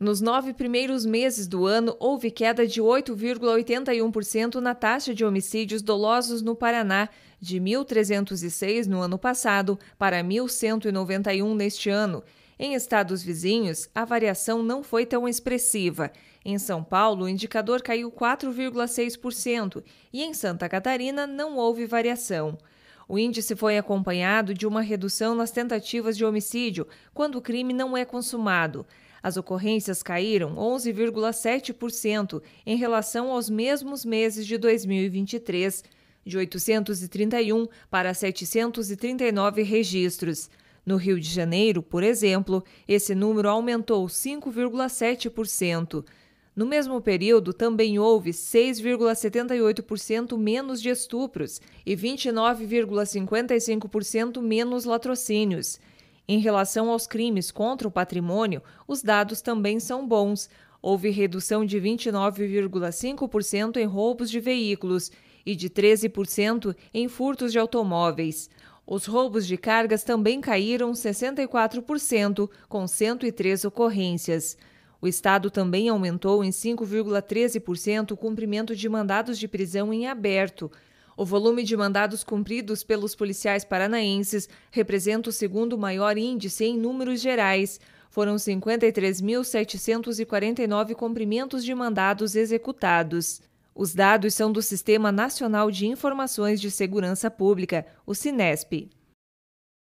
Nos nove primeiros meses do ano, houve queda de 8,81% na taxa de homicídios dolosos no Paraná, de 1.306 no ano passado para 1.191 neste ano. Em estados vizinhos, a variação não foi tão expressiva. Em São Paulo, o indicador caiu 4,6% e em Santa Catarina não houve variação. O índice foi acompanhado de uma redução nas tentativas de homicídio, quando o crime não é consumado. As ocorrências caíram 11,7% em relação aos mesmos meses de 2023, de 831 para 739 registros. No Rio de Janeiro, por exemplo, esse número aumentou 5,7%. No mesmo período, também houve 6,78% menos de estupros e 29,55% menos latrocínios. Em relação aos crimes contra o patrimônio, os dados também são bons. Houve redução de 29,5% em roubos de veículos e de 13% em furtos de automóveis. Os roubos de cargas também caíram 64%, com 103 ocorrências. O Estado também aumentou em 5,13% o cumprimento de mandados de prisão em aberto, o volume de mandados cumpridos pelos policiais paranaenses representa o segundo maior índice em números gerais. Foram 53.749 cumprimentos de mandados executados. Os dados são do Sistema Nacional de Informações de Segurança Pública, o SINESP.